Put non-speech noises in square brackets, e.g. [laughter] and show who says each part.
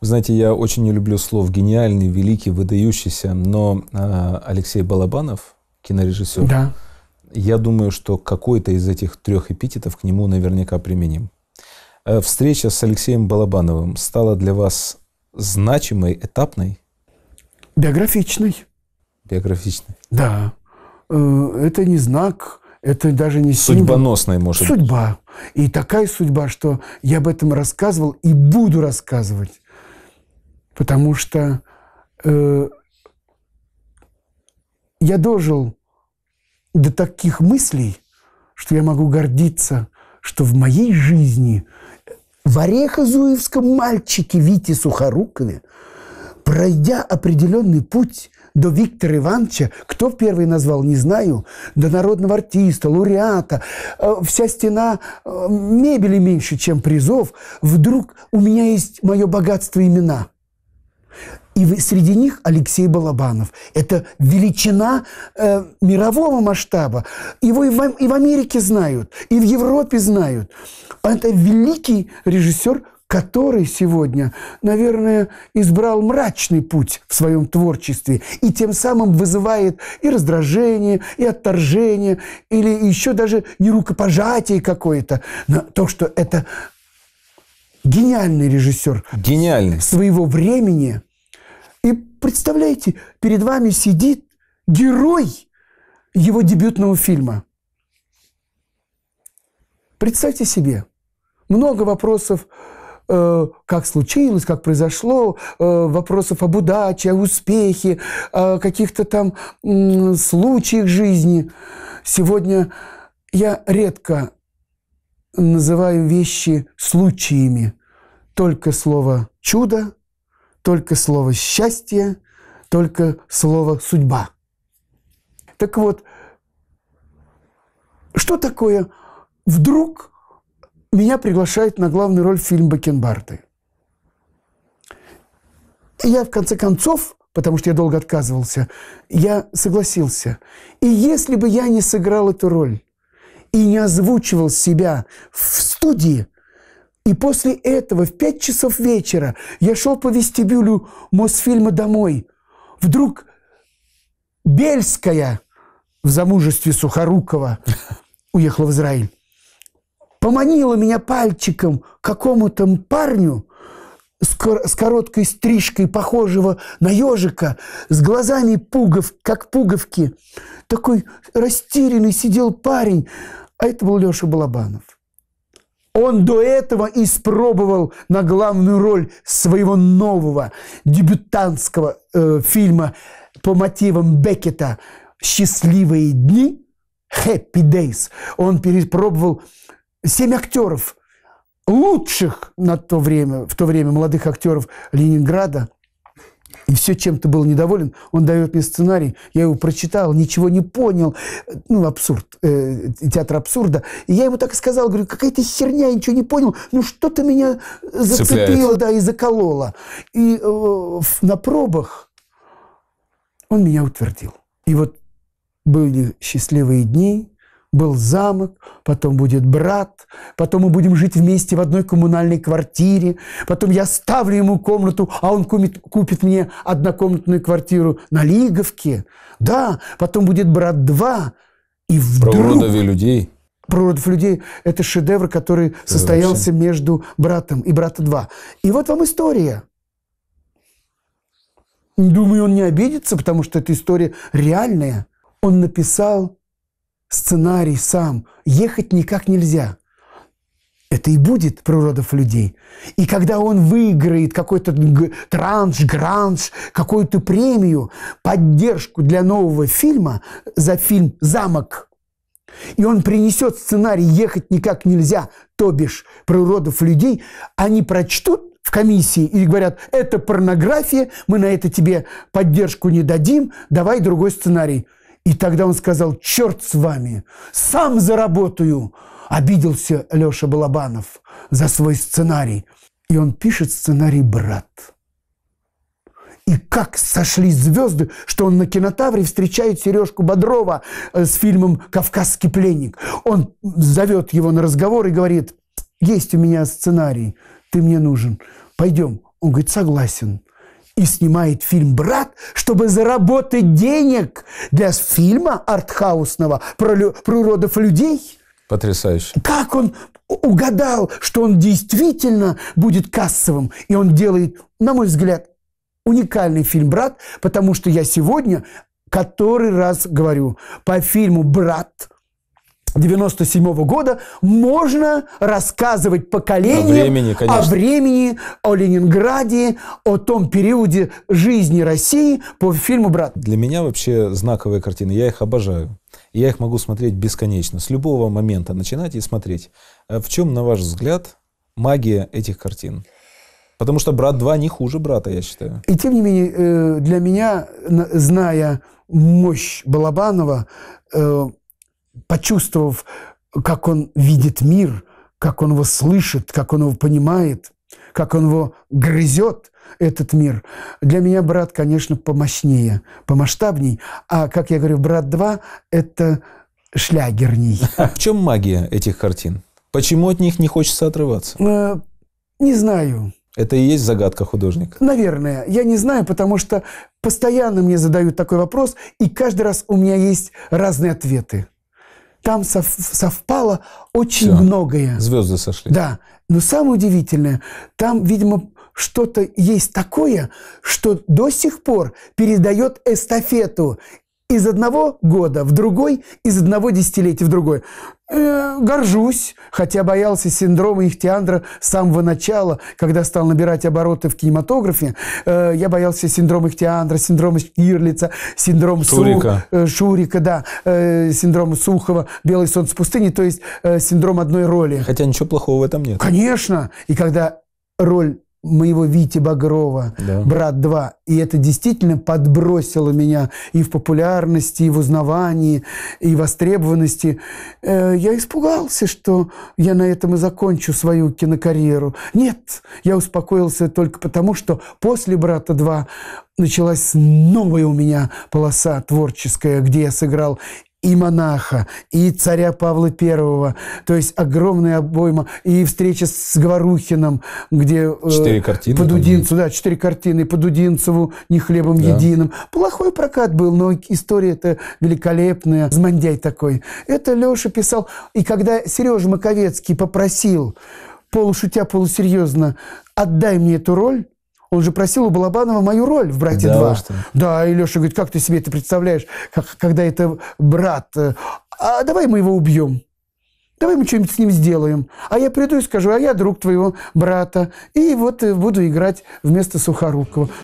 Speaker 1: знаете, я очень не люблю слов гениальный, великий, выдающийся, но э, Алексей Балабанов, кинорежиссер, да. я думаю, что какой-то из этих трех эпитетов к нему наверняка применим. Э, встреча с Алексеем Балабановым стала для вас значимой, этапной? Биографичной. Биографичной. Да. Э, это не знак, это даже не символ. Судьбоносная, может быть. Судьба. И такая судьба, что я об этом рассказывал и буду рассказывать потому что э, я дожил до таких мыслей, что я могу гордиться, что в моей жизни в Орехозуевском мальчике Вите Сухорукове, пройдя определенный путь до Виктора Ивановича, кто первый назвал, не знаю, до народного артиста, лауреата, э, вся стена э, мебели меньше, чем призов, вдруг у меня есть мое богатство имена – и среди них Алексей Балабанов. Это величина э, мирового масштаба. Его и в, и в Америке знают, и в Европе знают. Это великий режиссер, который сегодня, наверное, избрал мрачный путь в своем творчестве и тем самым вызывает и раздражение, и отторжение, или еще даже не рукопожатие какое-то. Но то, что это гениальный режиссер гениальный. своего времени. И представляете, перед вами сидит герой его дебютного фильма. Представьте себе, много вопросов, э, как случилось, как произошло, э, вопросов об удаче, о успехе, о каких-то там э, случаях жизни. Сегодня я редко называем вещи случаями. Только слово «чудо», только слово «счастье», только слово «судьба». Так вот, что такое «вдруг» меня приглашают на главную роль в фильм «Бакенбарды»? И я, в конце концов, потому что я долго отказывался, я согласился. И если бы я не сыграл эту роль, и не озвучивал себя в студии. И после этого в 5 часов вечера я шел по вестибюлю Мосфильма домой. Вдруг Бельская в замужестве Сухорукова [laughs] уехала в Израиль. Поманила меня пальчиком какому-то парню с, с короткой стрижкой, похожего на ежика, с глазами пугов, как пуговки. Такой растерянный сидел парень. А это был Леша Балабанов. Он до этого испробовал на главную роль своего нового дебютантского э, фильма по мотивам Беккета «Счастливые дни» «Happy Days». Он перепробовал семь актеров, лучших на то время, в то время молодых актеров Ленинграда – и все, чем ты был недоволен, он дает мне сценарий, я его прочитал, ничего не понял, ну, абсурд, э, театр абсурда. И я ему так и сказал, говорю, какая ты херня, я ничего не понял, ну, что ты меня зацепило, да, и закололо. И э, на пробах он меня утвердил. И вот были счастливые дни, был замок, потом будет брат, потом мы будем жить вместе в одной коммунальной квартире, потом я ставлю ему комнату, а он купит, купит мне однокомнатную квартиру на Лиговке. Да, потом будет брат два. И вдруг... Про людей. Про людей. Это шедевр, который Это состоялся вообще. между братом и брата два. И вот вам история. Думаю, он не обидится, потому что эта история реальная. Он написал сценарий сам, ехать никак нельзя. Это и будет природов людей. И когда он выиграет какой-то транш, гранж, какую-то премию, поддержку для нового фильма за фильм «Замок», и он принесет сценарий «Ехать никак нельзя», то бишь природов людей, они прочтут в комиссии и говорят, это порнография, мы на это тебе поддержку не дадим, давай другой сценарий – и тогда он сказал, черт с вами, сам заработаю. Обиделся Леша Балабанов за свой сценарий. И он пишет сценарий «Брат». И как сошли звезды, что он на кинотавре встречает Сережку Бодрова э, с фильмом «Кавказский пленник». Он зовет его на разговор и говорит, есть у меня сценарий, ты мне нужен, пойдем. Он говорит, согласен и снимает фильм «Брат», чтобы заработать денег для фильма артхаусного про, лю, про уродов людей. Потрясающе. Как он угадал, что он действительно будет кассовым. И он делает, на мой взгляд, уникальный фильм «Брат», потому что я сегодня который раз говорю, по фильму «Брат» 97 -го года можно рассказывать поколениям о времени, о времени, о Ленинграде, о том периоде жизни России по фильму «Брат». Для меня вообще знаковые картины, я их обожаю. Я их могу смотреть бесконечно, с любого момента начинать и смотреть. Э, в чем, на ваш взгляд, магия этих картин? Потому что «Брат 2» не хуже «Брата», я считаю. И тем не менее, э, для меня, зная мощь Балабанова, э, почувствовав, как он видит мир, как он его слышит, как он его понимает, как он его грызет, этот мир. Для меня брат, конечно, помощнее, помасштабней. А, как я говорю, брат 2 – это шлягерней. А [laughs] в чем магия этих картин? Почему от них не хочется отрываться? Э, не знаю. Это и есть загадка художника? Наверное. Я не знаю, потому что постоянно мне задают такой вопрос, и каждый раз у меня есть разные ответы там совпало очень Все, многое. Звезды сошли. Да. Но самое удивительное, там, видимо, что-то есть такое, что до сих пор передает эстафету из одного года в другой, из одного десятилетия в другой э, горжусь, хотя боялся синдрома Ихтиандра с самого начала, когда стал набирать обороты в кинематографе. Э, я боялся синдрома Ихтиандра, синдрома Ирлица, синдрома Шурика, Су, э, Шурика да, э, синдрома Сухова, «Белый солнце пустыни», то есть э, синдром одной роли. Хотя ничего плохого в этом нет. Конечно. И когда роль моего Вити Багрова, да. «Брат 2». И это действительно подбросило меня и в популярности, и в узнавании, и в востребованности. Э, я испугался, что я на этом и закончу свою кинокарьеру. Нет, я успокоился только потому, что после «Брата 2» началась новая у меня полоса творческая, где я сыграл и монаха, и царя Павла I, то есть огромная обойма, и встреча с Говорухиным, где... Э, четыре картины. По Дудинцу, да, четыре картины, по Дудинцеву, не хлебом да. единым. Плохой прокат был, но история-то великолепная, змандяй такой. Это Леша писал, и когда Сережа Маковецкий попросил, полушутя, полусерьезно, отдай мне эту роль, он же просил у Балабанова мою роль в «Брате да, 2». Да, и Леша говорит, как ты себе это представляешь, как, когда это брат? Э, а давай мы его убьем. Давай мы что-нибудь с ним сделаем. А я приду и скажу, а я друг твоего брата. И вот э, буду играть вместо Сухорукова.